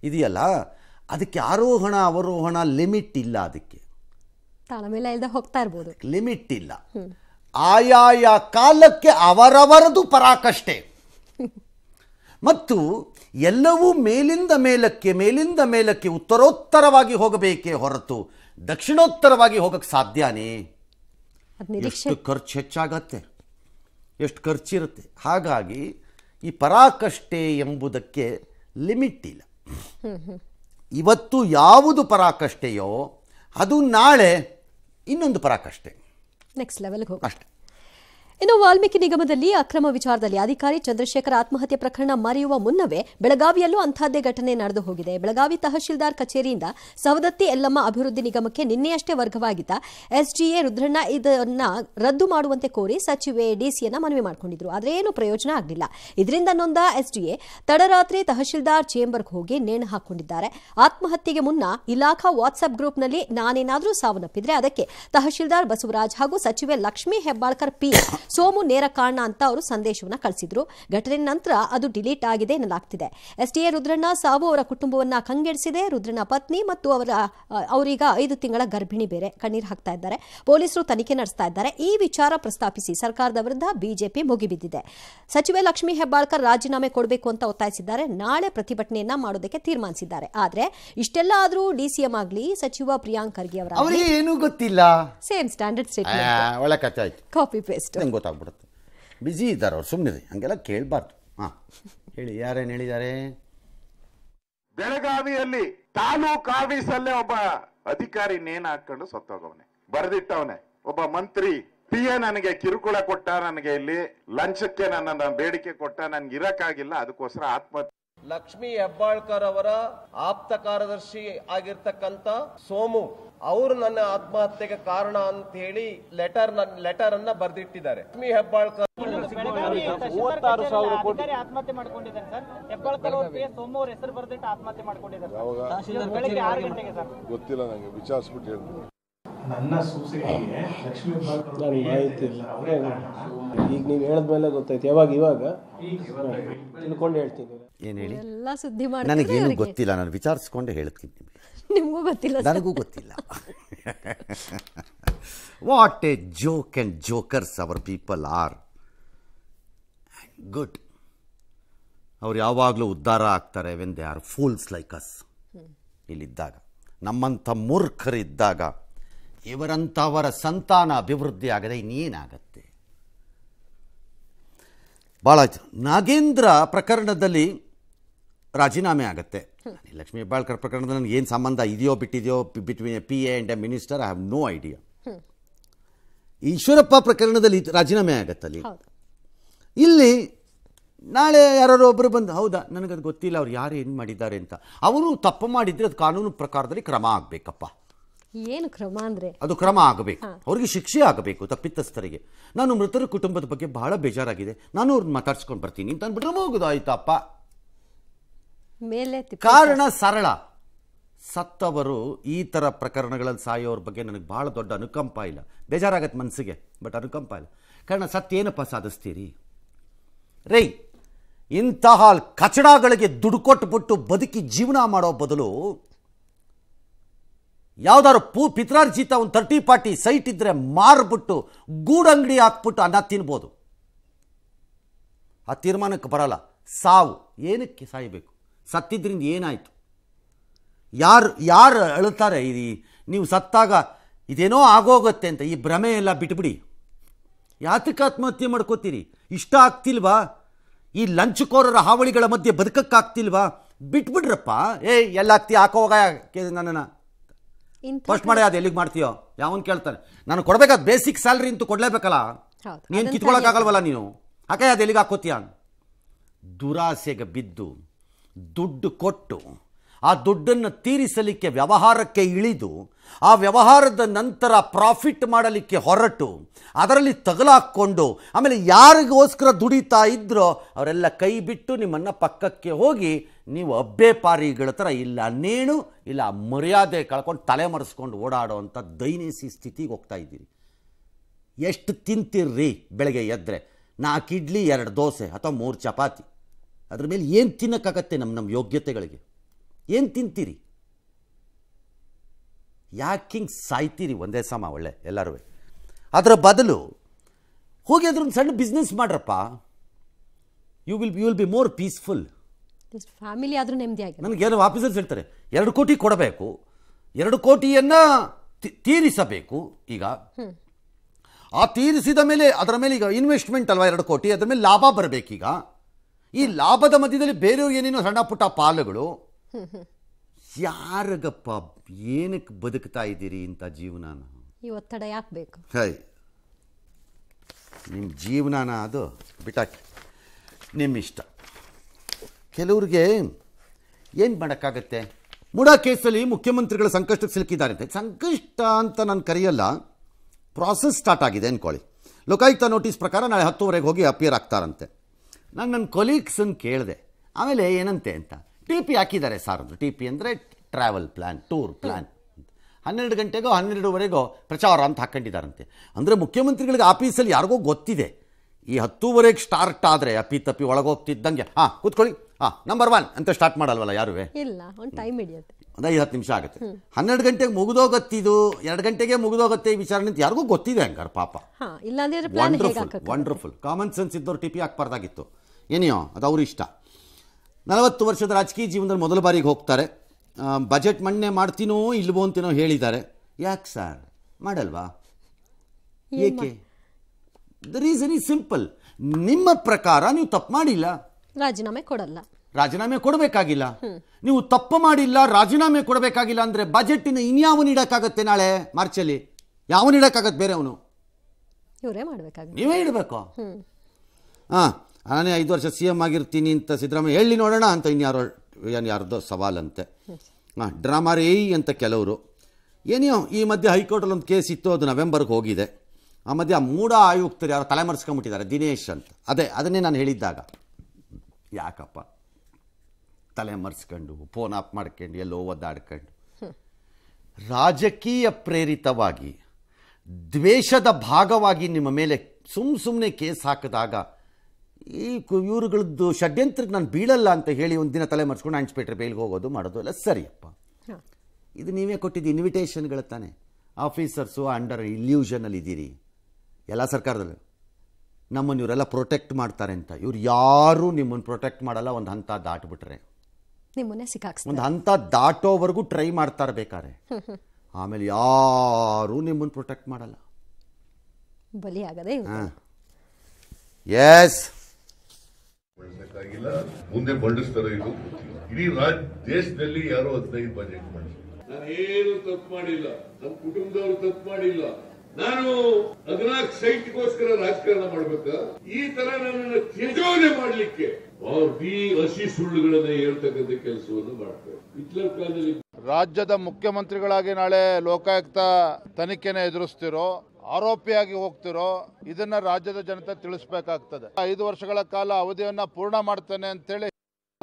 ಇದೆಯಲ್ಲ ಅದಕ್ಕೆ ಆರೋಹಣ ಅವರೋಹಣ ಲಿಮಿಟ್ ಇಲ್ಲ ಅದಕ್ಕೆ ಹೋಗ್ತಾ ಇರ್ಬೋದು ಲಿಮಿಟ್ ಇಲ್ಲ ಆಯಾಯ ಕಾಲಕ್ಕೆ ಅವರವರದು ಪರಾಕಷ್ಟೆ ಮತ್ತು ಎಲ್ಲವೂ ಮೇಲಿಂದ ಮೇಲಕ್ಕೆ ಮೇಲಿಂದ ಮೇಲಕ್ಕೆ ಉತ್ತರೋತ್ತರವಾಗಿ ಹೋಗಬೇಕೇ ಹೊರತು ದಕ್ಷಿಣೋತ್ತರವಾಗಿ ಹೋಗಕ್ಕೆ ಸಾಧ್ಯನೇ ಎಷ್ಟು ಖರ್ಚು ಹೆಚ್ಚಾಗತ್ತೆ ಎಷ್ಟು ಖರ್ಚಿರುತ್ತೆ ಹಾಗಾಗಿ ಈ ಪರಾಕಷ್ಟೆ ಎಂಬುದಕ್ಕೆ ಲಿಮಿಟ್ ಇಲ್ಲ ಇವತ್ತು ಯಾವುದು ಪರಾಕಷ್ಟೆಯೋ ಅದು ನಾಳೆ ಇನ್ನೊಂದು ಪರಾಕಷ್ಟೆ ನೆಕ್ಸ್ಟ್ ಲೆವೆಲ್ಗೆ ಹೋಗೋ ಅಷ್ಟೆ ಇನ್ನು ವಾಲ್ಮೀಕಿ ನಿಗಮದಲ್ಲಿ ಅಕ್ರಮ ವಿಚಾರದಲ್ಲಿ ಅಧಿಕಾರಿ ಚಂದ್ರಶೇಖರ್ ಆತ್ಮಹತ್ಯೆ ಪ್ರಕರಣ ಮರೆಯುವ ಮುನ್ನವೇ ಬೆಳಗಾವಿಯಲ್ಲೂ ಅಂಥದ್ದೇ ಘಟನೆ ನಡೆದು ಹೋಗಿದೆ ಬೆಳಗಾವಿ ತಹಶೀಲ್ದಾರ್ ಕಚೇರಿಯಿಂದ ಸವದತ್ತಿ ಎಲ್ಲಮ್ಮ ಅಭಿವೃದ್ಧಿ ನಿಗಮಕ್ಕೆ ನಿನ್ನೆಯಷ್ಟೇ ವರ್ಗವಾಗಿದ್ದ ಎಸ್ಡಿಎ ರುದ್ರಣ್ಣ ಇದನ್ನ ರದ್ದು ಮಾಡುವಂತೆ ಕೋರಿ ಸಚಿವೆ ಡಿಸಿಯನ್ನ ಮನವಿ ಮಾಡಿಕೊಂಡಿದ್ರು ಆದರೆ ಏನು ಪ್ರಯೋಜನ ಆಗಲಿಲ್ಲ ಇದರಿಂದ ನೊಂದ ಎಸ್ಡಿಎ ತಡರಾತ್ರಿ ತಹಶೀಲ್ದಾರ್ ಚೇಂಬರ್ಗೆ ಹೋಗಿ ನೇಣು ಹಾಕೊಂಡಿದ್ದಾರೆ ಆತ್ಮಹತ್ಯೆಗೆ ಮುನ್ನ ಇಲಾಖಾ ವಾಟ್ಸ್ಆಪ್ ಗ್ರೂಪ್ನಲ್ಲಿ ನಾನೇನಾದರೂ ಸಾವನ್ನಪ್ಪಿದ್ರೆ ಅದಕ್ಕೆ ತಹಶೀಲ್ದಾರ್ ಬಸವರಾಜ್ ಹಾಗೂ ಸಚಿವೆ ಲಕ್ಷ್ಮೀ ಹೆಬ್ಬಾಳ್ಕರ್ ಪಿ ಸೋಮು ನೇರ ಕಾರಣ ಅಂತ ಅವರು ಸಂದೇಶವನ್ನ ಕಳಿಸಿದ್ರು ಘಟನೆ ನಂತರ ಅದು ಡಿಲೀಟ್ ಆಗಿದೆ ಎನ್ನಲಾಗ್ತಿದೆ ಎಸ್ಟಿಎ ರುದ್ರಣ್ಣ ಸಾವು ಅವರ ಕುಟುಂಬವನ್ನ ಕಂಗೆಡಿಸಿದೆ ರುದ್ರಣ್ಣ ಪತ್ನಿ ಮತ್ತು ಅವರ ಅವರೀಗ ಐದು ತಿಂಗಳ ಗರ್ಭಿಣಿ ಬೇರೆ ಕಣ್ಣೀರು ಹಾಕ್ತಾ ಇದ್ದಾರೆ ಪೊಲೀಸರು ತನಿಖೆ ನಡೆಸ್ತಾ ಇದ್ದಾರೆ ಈ ವಿಚಾರ ಪ್ರಸ್ತಾಪಿಸಿ ಸರ್ಕಾರದ ವಿರುದ್ಧ ಬಿಜೆಪಿ ಮುಗಿಬಿದ್ದಿದೆ ಸಚಿವೆ ಲಕ್ಷ್ಮೀ ಹೆಬ್ಬಾಳ್ಕರ್ ರಾಜೀನಾಮೆ ಕೊಡಬೇಕು ಅಂತ ಒತ್ತಾಯಿಸಿದ್ದಾರೆ ನಾಳೆ ಪ್ರತಿಭಟನೆಯನ್ನ ಮಾಡೋದಕ್ಕೆ ತೀರ್ಮಾನಿಸಿದ್ದಾರೆ ಆದ್ರೆ ಇಷ್ಟೆಲ್ಲ ಆದ್ರೂ ಡಿಸಿಎಂ ಆಗಲಿ ಸಚಿವ ಪ್ರಿಯಾಂಕ್ ಖರ್ಗೆ ಅವರ ಏನು ಗೊತ್ತಿಲ್ಲ same standard state copy paste ಗೊತ್ತಾಗ್ಬಿಡುತ್ತೆ ಬ್ಯುಸಿ ಇದ್ದಾರೆ ಅವ್ರು ಹಂಗೆಲ್ಲ ಕೇಳಬಾರ್ದು ಹಾಂ ಹೇಳಿ ಯಾರೇನು ಹೇಳಿದ್ದಾರೆ ಬೆಳಗಾವಿಯಲ್ಲಿ ತಾಲೂಕು ಆಫೀಸಲ್ಲೇ ಒಬ್ಬ ಅಧಿಕಾರಿ ನೇನ್ ಹಾಕೊಂಡು ಸತ್ತೋಗವನೆ ಬರೆದಿಟ್ಟವನೆ ಒಬ್ಬ ಮಂತ್ರಿ ಪಿ ಎ ನನಗೆ ಕಿರುಕುಳ ಕೊಟ್ಟ ನನಗೆ ಇಲ್ಲಿ ಲಂಚಕ್ಕೆ ನನ್ನ ಬೇಡಿಕೆ ಕೊಟ್ಟ ನನ್ಗೆ ಇರಕ್ಕಾಗಿಲ್ಲ ಅದಕ್ಕೋಸ್ಕರ ಆತ್ಮಹತ್ಯೆ ಲಕ್ಷ್ಮಿ ಹೆಬ್ಬಾಳ್ಕರ್ ಅವರ ಆಪ್ತ ಕಾರ್ಯದರ್ಶಿ ಆಗಿರ್ತಕ್ಕಂಥ ಸೋಮು ಅವರು ನನ್ನ ಆತ್ಮಹತ್ಯೆಗೆ ಕಾರಣ ಅಂತ ಹೇಳಿ ಲೆಟರ್ ಲೆಟರ್ ಅನ್ನ ಬರ್ದಿಟ್ಟಿದ್ದಾರೆ ಲಕ್ಷ್ಮಿ ಹೆಬ್ಬಾಳ್ಕರ್ ಕೋಟಿ ಆತ್ಮಹತ್ಯೆ ಮಾಡ್ಕೊಂಡಿದ್ದಾರೆ ಸರ್ ಗೊತ್ತಿಲ್ಲ ನನಗೆ ವಿಚಾರಿಸ್ಬಿಟ್ಟು ಹೇಳ್ತೀನಿ ನನ್ನ ಸೂಸೈಡ್ಗೆ ಲಕ್ಷ್ಮಿ ಹೆಬ್ಬಾಳ್ಕರ್ ಮಾಹಿತಿ ಇಲ್ಲ ಅವರೇ ಈಗ ನೀವು ಮೇಲೆ ಗೊತ್ತಾಯ್ತು ಯಾವಾಗ ಇವಾಗ ತಿಳ್ಕೊಂಡು ಹೇಳ್ತೀನಿ ಏನು ಹೇಳಿ ಎಲ್ಲ ಸುದ್ದಿ ಮಾಡಿ ನನಗೇನು ಗೊತ್ತಿಲ್ಲ ನಾನು ವಿಚಾರಿಸ್ಕೊಂಡೆ ಹೇಳ್ತೀನಿ ನಿಮಗೆ ನಿಮಗೂ ಗೊತ್ತಿಲ್ಲ ನನಗೂ ಗೊತ್ತಿಲ್ಲ what a joke and jokers our people are good ಅವ್ರು ಯಾವಾಗಲೂ ಉದ್ಧಾರ ಆಗ್ತಾರೆ when they are fools like us ಇಲ್ಲಿದ್ದಾಗ ನಮ್ಮಂಥ ಮೂರ್ಖರಿದ್ದಾಗ ಇವರಂಥವರ ಸಂತಾನ ಅಭಿವೃದ್ಧಿ ಆಗದೆ ಇನ್ನೇನಾಗತ್ತೆ ಭಾಳ ನಾಗೇಂದ್ರ ಪ್ರಕರಣದಲ್ಲಿ ರಾಜೀನಾಮೆ ಆಗುತ್ತೆ ಲಕ್ಷ್ಮೀ ಹೆಬ್ಬಾಳ್ಕರ್ ಪ್ರಕರಣದ ನನಗೆ ಏನು ಸಂಬಂಧ ಇದೆಯೋ ಬಿಟ್ಟಿದೆಯೋ between A P A and a minister I have no idea Eshwarappa ಪ್ರಕರಣದಲ್ಲಿ ರಾಜೀನಾಮೆ ಆಗತ್ತಲ್ಲಿ ಇಲ್ಲಿ ನಾಳೆ ಯಾರು ಒಬ್ಬರು ಬಂದು ಹೌದಾ ನನಗದು ಗೊತ್ತಿಲ್ಲ ಅವ್ರು ಯಾರು ಏನು ಮಾಡಿದ್ದಾರೆ ಅಂತ ಅವರು ತಪ್ಪು ಮಾಡಿದರೆ ಅದು ಕಾನೂನು ಪ್ರಕಾರದಲ್ಲಿ ಕ್ರಮ ಆಗಬೇಕಪ್ಪ ಏನು ಕ್ರಮ ಅಂದರೆ ಅದು ಕ್ರಮ ಆಗಬೇಕು ಅವ್ರಿಗೆ ಶಿಕ್ಷೆ ಆಗಬೇಕು ತಪ್ಪಿತಸ್ಥರಿಗೆ ನಾನು ಮೃತರ ಕುಟುಂಬದ ಬಗ್ಗೆ ಬಹಳ ಬೇಜಾರಾಗಿದೆ ನಾನು ಅವ್ರನ್ನ ಮಾತಾಡ್ಸ್ಕೊಂಡು ಬರ್ತೀನಿ ಅಂತ ಅಂದ್ಬಿಟ್ರೆ ಹೋಗೋದು ಆಯ್ತಪ್ಪ ಮೇಲೆ ಕಾರಣ ಸರಳ ಸತ್ತವರು ಈ ಥರ ಪ್ರಕರಣಗಳಲ್ಲಿ ಸಾಯೋರ ಬಗ್ಗೆ ನನಗೆ ಭಾಳ ದೊಡ್ಡ ಅನುಕಂಪ ಇಲ್ಲ ಬೇಜಾರಾಗತ್ತೆ ಮನಸ್ಸಿಗೆ ಬಟ್ ಅನುಕಂಪ ಇಲ್ಲ ಕಾರಣ ಸತ್ಯ ಏನಪ್ಪ ಸಾಧಿಸ್ತೀರಿ ರೈ ಇಂತಹ ಕಚಡಗಳಿಗೆ ದುಡ್ಡು ಕೊಟ್ಟುಬಿಟ್ಟು ಬದುಕಿ ಜೀವನ ಮಾಡೋ ಬದಲು ಯಾವ್ದಾದ್ರು ಪೂ ಪಿತ್ರಾರ್ಜಿತ ಒಂದು ತರ್ಟಿ ಪಾರ್ಟಿ ಸೈಟ್ ಇದ್ದರೆ ಮಾರ್ಬಿಟ್ಟು ಗೂಡಂಗಡಿ ಹಾಕ್ಬಿಟ್ಟು ಅನ್ನ ತಿನ್ಬೋದು ಆ ತೀರ್ಮಾನಕ್ಕೆ ಬರಲ್ಲ ಸಾವು ಏನಕ್ಕೆ ಸಾಯಬೇಕು ಸತ್ತಿದ್ದರಿಂದ ಏನಾಯಿತು ಯಾರು ಯಾರು ಅಳುತ್ತಾರೆ ಇದು ನೀವು ಸತ್ತಾಗ ಇದೇನೋ ಆಗೋಗುತ್ತೆ ಅಂತ ಈ ಭ್ರಮೆ ಎಲ್ಲ ಬಿಟ್ಬಿಡಿ ಯಾತಕ್ಕೆ ಆತ್ಮಹತ್ಯೆ ಮಾಡ್ಕೋತೀರಿ ಇಷ್ಟ ಆಗ್ತಿಲ್ವಾ ಈ ಲಂಚಕೋರರ ಹಾವಳಿಗಳ ಮಧ್ಯೆ ಬದುಕಕ್ಕಾಗ್ತಿಲ್ವಾ ಬಿಟ್ಬಿಡ್ರಪ್ಪ ಏ ಅತ್ತಿ ಹಾಕೋ ನನ್ನನ್ನು ಫಸ್ಟ್ ಮಾಡಿ ಅದು ಎಲ್ಲಿಗೆ ಮಾಡ್ತೀಯೋ ಯಾವನ್ ಕೇಳ್ತಾರೆ ನಾನು ಕೊಡಬೇಕಾದ ಬೇಸಿಕ್ ಸ್ಯಾಲ್ರಿ ಅಂತೂ ಕೊಡಲೇಬೇಕಲ್ಲ ನೀನು ಕಿತ್ಕೊಳಕ್ಕಾಗಲ್ವಲ್ಲ ನೀನು ಹಾಕೇ ಅದು ಎಲ್ಲಿಗೆ ಹಾಕೋತೀಯ ದುರಾಸೆಗೆ ಬಿದ್ದು ದುಡ್ಡು ಕೊಟ್ಟು ಆ ದುಡ್ಡನ್ನು ತೀರಿಸಲಿಕ್ಕೆ ವ್ಯವಹಾರಕ್ಕೆ ಇಳಿದು ಆ ವ್ಯವಹಾರದ ನಂತರ ಪ್ರಾಫಿಟ್ ಮಾಡಲಿಕ್ಕೆ ಹೊರಟು ಅದರಲ್ಲಿ ತಗಲಾಕ್ಕೊಂಡು ಆಮೇಲೆ ಯಾರಿಗೋಸ್ಕರ ದುಡಿತಾ ಇದ್ರೋ ಅವರೆಲ್ಲ ಕೈ ಬಿಟ್ಟು ನಿಮ್ಮನ್ನು ಪಕ್ಕಕ್ಕೆ ಹೋಗಿ ನೀವು ಅಬ್ಬೆ ಪಾರಿಗಳ ಥರ ಇಲ್ಲ ನೇಣು ಇಲ್ಲ ಮರ್ಯಾದೆ ಕಳ್ಕೊಂಡು ತಲೆ ಮರೆಸ್ಕೊಂಡು ಓಡಾಡೋ ಅಂಥ ದೈನಿಸಿ ಸ್ಥಿತಿಗೆ ಹೋಗ್ತಾ ಇದ್ದೀರಿ ಎಷ್ಟು ತಿಂತಿರ್ರಿ ಬೆಳಗ್ಗೆ ಎದ್ರೆ ನಾಲ್ಕು ಇಡ್ಲಿ ಎರಡು ದೋಸೆ ಅಥವಾ ಮೂರು ಚಪಾತಿ ಅದ್ರ ಮೇಲೆ ಏನು ತಿನ್ನಕ್ಕಾಗತ್ತೆ ನಮ್ಮ ನಮ್ಮ ಯೋಗ್ಯತೆಗಳಿಗೆ ಏನು ತಿಂತೀರಿ ಯಾಕೆ ಹಿಂಗೆ ಸಾಯ್ತೀರಿ ಒಂದೇ ಸಮ ಒಳ್ಳೆ ಎಲ್ಲರೂ ಅದರ ಬದಲು ಹೋಗಿ ಅದ್ರೊಂದು ಸಣ್ಣ ಬಿಸ್ನೆಸ್ ಮಾಡ್ರಪ್ಪ you will you will be more peaceful family ಆದರೂ ನೆಮ್ಮದಿ ನನಗೆ ಏನೋ ಆಫೀಸರ್ಸ್ ಹೇಳ್ತಾರೆ ಎರಡು ಕೋಟಿ ಕೊಡಬೇಕು ಎರಡು ಕೋಟಿಯನ್ನು ತೀರಿಸಬೇಕು ಈಗ ಆ ತೀರಿಸಿದ ಮೇಲೆ ಅದರ ಮೇಲೆ ಈಗ ಇನ್ವೆಸ್ಟ್ಮೆಂಟ್ ಅಲ್ವಾ ಎರಡು ಕೋಟಿ ಅದರ ಮೇಲೆ ಲಾಭ ಬರಬೇಕೀಗ ಈ ಲಾಭದ ಮಧ್ಯದಲ್ಲಿ ಬೇರೆಯವ್ರು ಏನೇನೋ ಸಣ್ಣ ಪುಟ್ಟ ಪಾಲುಗಳು ಯಾರಗಪ್ಪ ಏನಕ್ಕೆ ಬದುಕ್ತಾ ಇದ್ದೀರಿ ಇಂಥ ಜೀವನಾನ ಈ ಒತ್ತಡ ಯಾಕೆ ಬೇಕು ಹೈ ನಿಮ್ಮ ಜೀವನಾನ ಅದು ಬಿಟ್ಟಾಕಿ ನಿಮ್ಮ ಇಷ್ಟ ಕೆಲವ್ರಿಗೆ ಏನು ಮಾಡೋಕ್ಕಾಗತ್ತೆ ಮೂಡ ಕೇಸಲ್ಲಿ ಮುಖ್ಯಮಂತ್ರಿಗಳ ಸಂಕಷ್ಟಕ್ಕೆ ಸಿಲುಕಿದ್ದಾರೆ ಅಂತ ಸಂಕಷ್ಟ ಅಂತ ನಾನು ಕರೆಯಲ್ಲ ಪ್ರಾಸೆಸ್ ಸ್ಟಾರ್ಟ್ ಆಗಿದೆ ಅಂದ್ಕೊಳ್ಳಿ ಲೋಕಾಯುಕ್ತ ನೋಟಿಸ್ ಪ್ರಕಾರ ನಾಳೆ ಹತ್ತುವರೆಗೆ ಹೋಗಿ ಅಪಿಯರ್ ಆಗ್ತಾರಂತೆ ನಾನು ನನ್ನ ಕೊಲೀಗ್ಸನ್ನು ಕೇಳಿದೆ ಆಮೇಲೆ ಏನಂತೆ ಅಂತ ಟಿ ಪಿ ಹಾಕಿದ್ದಾರೆ ಸಾರ್ ಅದು ಟಿ ಪಿ ಅಂದರೆ ಟ್ರಾವೆಲ್ ಪ್ಲ್ಯಾನ್ ಟೂರ್ ಪ್ಲ್ಯಾನ್ ಹನ್ನೆರಡು ಗಂಟೆಗೋ ಹನ್ನೆರಡುವರೆಗೋ ಪ್ರಚಾರ ಅಂತ ಹಾಕ್ಕೊಂಡಿದ್ದಾರಂತೆ ಅಂದರೆ ಮುಖ್ಯಮಂತ್ರಿಗಳಿಗೆ ಆಫೀಸಲ್ಲಿ ಯಾರಿಗೋ ಗೊತ್ತಿದೆ ಈ ಹತ್ತೂವರೆಗೆ ಸ್ಟಾರ್ಟ್ ಆದರೆ ಅಪ್ಪಿ ತಪ್ಪಿ ಒಳಗೋಗ್ತಿದ್ದಂಗೆ ಹಾಂ ಕೂತ್ಕೊಳ್ಳಿ ಹಾಂ ನಂಬರ್ ಒನ್ ಅಂತ ಸ್ಟಾರ್ಟ್ ಮಾಡಲ್ವಲ್ಲ ಯಾರು ಇಲ್ಲ ಒಂದು ಟೈಮ್ ಹಿಡಿಯುತ್ತೆ ಒಂದು ಐದು ಹತ್ತು ನಿಮಿಷ ಆಗುತ್ತೆ ಹನ್ನೆರಡು ಗಂಟೆಗೆ ಮುಗಿದೋಗತ್ತಿದು ಎರಡು ಗಂಟೆಗೆ ಮುಗಿದೋಗತ್ತೆ ಈ ವಿಚಾರ ನಿಂತು ಯಾರಿಗೂ ಗೊತ್ತಿದೆ ಹಂಗಾರೆ ಪಾಪ ಇಲ್ಲ ವಂಡರ್ಫುಲ್ ವಂಡರ್ಫುಲ್ ಕಾಮನ್ ಸೆನ್ಸ್ ಇದ್ದವ್ರು ಟಿಪಿ ಹಾಕ್ಬಾರ್ದಾಗಿತ್ತು ಏನೆಯೋ ಅದು ಅವ್ರ ಇಷ್ಟ ನಲವತ್ತು ವರ್ಷದ ರಾಜಕೀಯ ಜೀವನದಲ್ಲಿ ಮೊದಲ ಬಾರಿಗೆ ಹೋಗ್ತಾರೆ ಬಜೆಟ್ ಮಣ್ಣೆ ಮಾಡ್ತೀನೋ ಇಲ್ವೋ ಅಂತೇನೋ ಹೇಳಿದ್ದಾರೆ ಯಾಕೆ ಸರ್ ಮಾಡಲ್ವಾ ಏಕೆ ದ ರೀಸನ್ ಈಸ್ ಸಿಂಪಲ್ ನಿಮ್ಮ ಪ್ರಕಾರ ನೀವು ತಪ್ಪು ಮಾಡಿಲ್ಲ ರಾಜೀನಾಮೆ ಕೊಡಲ್ಲ ರಾಜೀನಾಮೆ ಕೊಡಬೇಕಾಗಿಲ್ಲ ನೀವು ತಪ್ಪು ಮಾಡಿಲ್ಲ ರಾಜೀನಾಮೆ ಕೊಡಬೇಕಾಗಿಲ್ಲ ಅಂದರೆ ಬಜೆಟಿನ ಇನ್ಯಾವನು ನೀಡೋಕ್ಕಾಗತ್ತೆ ನಾಳೆ ಮಾರ್ಚಲ್ಲಿ ಯಾವ ಇಡೋಕ್ಕಾಗತ್ತೆ ಬೇರೆ ಅವನು ಇವರೇ ಮಾಡಬೇಕಾಗಿ ನೀವೇ ಇಡಬೇಕು ಹಾಂ ನಾನೇ ಐದು ವರ್ಷ ಸಿ ಎಮ್ ಆಗಿರ್ತೀನಿ ಅಂತ ಸಿದ್ದರಾಮಯ್ಯ ಹೇಳಿ ನೋಡೋಣ ಅಂತ ಇನ್ಯಾರೋ ಏನು ಯಾರ್ದೋ ಸವಾಲಂತೆ ಹಾಂ ಡ್ರಾಮಾ ರೇ ಅಂತ ಕೆಲವರು ಏನೋ ಈ ಮಧ್ಯೆ ಹೈಕೋರ್ಟಲ್ಲಿ ಒಂದು ಕೇಸ್ ಇತ್ತು ಅದು ನವೆಂಬರ್ಗೆ ಹೋಗಿದೆ ಆ ಮಧ್ಯೆ ಆ ಮೂಢ ಆಯುಕ್ತರು ಯಾರು ತಲೆ ಮರೆಸ್ಕೊಂಬಿಟ್ಟಿದ್ದಾರೆ ದಿನೇಶ್ ಅಂತ ಅದೇ ಅದನ್ನೇ ನಾನು ಹೇಳಿದ್ದಾಗ ಯಾಕಪ್ಪ ತಲೆ ಮರೆಸ್ಕೊಂಡು ಫೋನ್ ಆಫ್ ಮಾಡ್ಕೊಂಡು ಎಲ್ಲೋ ಒದ್ದಾಡ್ಕೊಂಡು ರಾಜಕೀಯ ಪ್ರೇರಿತವಾಗಿ ದ್ವೇಷದ ಭಾಗವಾಗಿ ನಿಮ್ಮ ಮೇಲೆ ಸುಮ್ಮ ಸುಮ್ಮನೆ ಕೇಸ್ ಹಾಕಿದಾಗ ಈ ಇವರುಗಳದ್ದು ಷಡ್ಯಂತ್ರಕ್ಕೆ ನಾನು ಬೀಳಲ್ಲ ಅಂತ ಹೇಳಿ ಒಂದು ದಿನ ತಲೆ ಮರೆಸ್ಕೊಂಡು ಆನ್ಸ್ಪೇಟ್ರೆ ಬೇಲ್ಗೆ ಹೋಗೋದು ಮಾಡೋದು ಎಲ್ಲ ಸರಿಯಪ್ಪ ಇದು ನೀವೇ ಕೊಟ್ಟಿದ್ದು ಇನ್ವಿಟೇಷನ್ಗಳ ತಾನೆ ಆಫೀಸರ್ಸು ಅಂಡರ್ ಇಲ್ಯೂಷನಲ್ಲಿ ಇದ್ದೀರಿ ಎಲ್ಲ ಸರ್ಕಾರದಲ್ಲಿ ನಮ್ಮನ್ನು ಇವರೆಲ್ಲ ಪ್ರೊಟೆಕ್ಟ್ ಮಾಡ್ತಾರೆ ಅಂತ ಇವ್ರು ಯಾರೂ ನಿಮ್ಮನ್ನು ಪ್ರೊಟೆಕ್ಟ್ ಮಾಡಲ್ಲ ಒಂದು ಹಂತ ದಾಟ್ಬಿಟ್ರೆ ಒಂದು ಹಂತ ದಾಟೋವರೆಗೂ ಟ್ರೈ ಮಾಡ್ತಾರೆ ಬೇಕಾರೆ ಆಮೇಲೆ ಯಾರೂ ನಿಮ್ಮನ್ನು ಪ್ರೊಟೆಕ್ಟ್ ಮಾಡಲ್ಲ ಬಲಿಯಾಗದೆ ಎಸ್ ಮಾಡಿಸಬೇಕಾಗಿಲ್ಲ ಮುಂದೆ ಮಂಡಿಸ್ತಾರೋ ಇದು ಇಡೀ ರಾಜ್ಯ ದೇಶದಲ್ಲಿ ಯಾರೋ ಹದಿನೈದು ಬಜೆಟ್ ಮಾಡಿದ್ರು ನಾನು ಏನು ತಪ್ಪು ಮಾಡಿಲ್ಲ ನಮ್ಮ ಕುಟುಂಬದವರು ತಪ್ಪು ಮಾಡಿಲ್ಲ ನಾನು ಹದಿನಾಲ್ಕು ಸೈಟ್ಗೋಸ್ಕರ ರಾಜಕಾರಣ ಮಾಡ್ಬೇಕ ಈ ತರ ನನ್ನನ್ನು ಮಾಡಲಿಕ್ಕೆ ಮಾಡ್ಲಿಕ್ಕೆ ಈ ಹಸಿ ಸುಳ್ಳುಗಳನ್ನ ಹೇಳ್ತಕ್ಕಂಥ ಕೆಲಸವನ್ನು ಮಾಡ್ತಾರೆ ಹಿಟ್ಲರ್ ಕಾಲದಲ್ಲಿ ರಾಜ್ಯದ ಮುಖ್ಯಮಂತ್ರಿಗಳಾಗಿ ನಾಳೆ ಲೋಕಾಯುಕ್ತ ತನಿಖೆನ ಎದುರಿಸ್ತಿರೋ ಆರೋಪಿಯಾಗಿ ಹೋಗ್ತಿರೋ ಇದನ್ನ ರಾಜ್ಯದ ಜನತೆ ತಿಳಿಸ್ಬೇಕಾಗ್ತದೆ ಐದು ವರ್ಷಗಳ ಕಾಲ ಅವಧಿಯನ್ನ ಪೂರ್ಣ ಮಾಡ್ತೇನೆ ಅಂತೇಳಿ